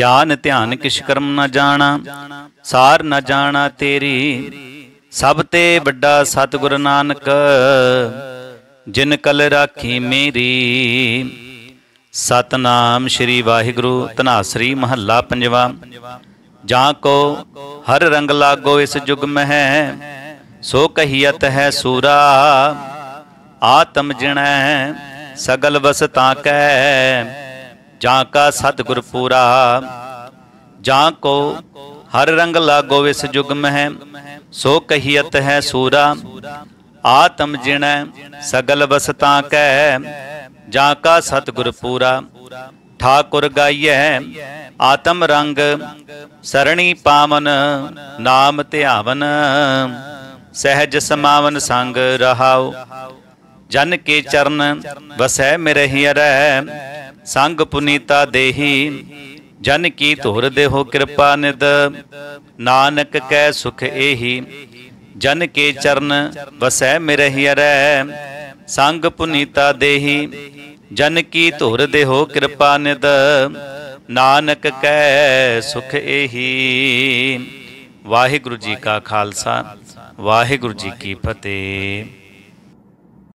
ज्ञान ध्यान कर्म न जाना सार न जाना तेरी सब ते बड़ा सतगुर नानक जिन कल राखी मेरी सतनाम श्री वाहिगुरु तनासरी महला पंजवा जा को हर रंग लागो इस जुग है सो कहियत है सूरा आत्म जिण सगल बस ता कै जा का ਸਤਗੁਰ ਪੂਰਾ जा को हर रंग लागो इस जुगम है सो कहियत है सूरा आत्म जिण सगल बसता कह जाका सतगुर पूरा ठाकुर गाइय आत्म रंग सरणी पावन नाम त्यावन सहज समावन संग रहाओ जन के चरण बसै मेरे हियर ਸੰਗ ਪੁਨੀਤਾ ਦੇਹੀ ਜਨ ਕੀ ਧੁਰ ਦੇਹੋ ਕਿਰਪਾ ਨਿਦ ਨਾਨਕ ਕੈ ਸੁਖ ਏਹੀ ਜਨ ਕੇ ਚਰਨ ਵਸੈ ਮਿਰਹਿ ਅਰੈ ਸੰਗ ਪੁਨੀਤਾ ਦੇਹੀ ਜਨ ਕੀ ਧੁਰ ਦੇਹੋ ਕਿਰਪਾ ਨਿਦ ਨਾਨਕ ਕੈ ਸੁਖ ਏਹੀ ਵਾਹਿਗੁਰੂ ਜੀ ਕਾ ਖਾਲਸਾ ਵਾਹਿਗੁਰੂ ਜੀ ਕੀ ਫਤਿਹ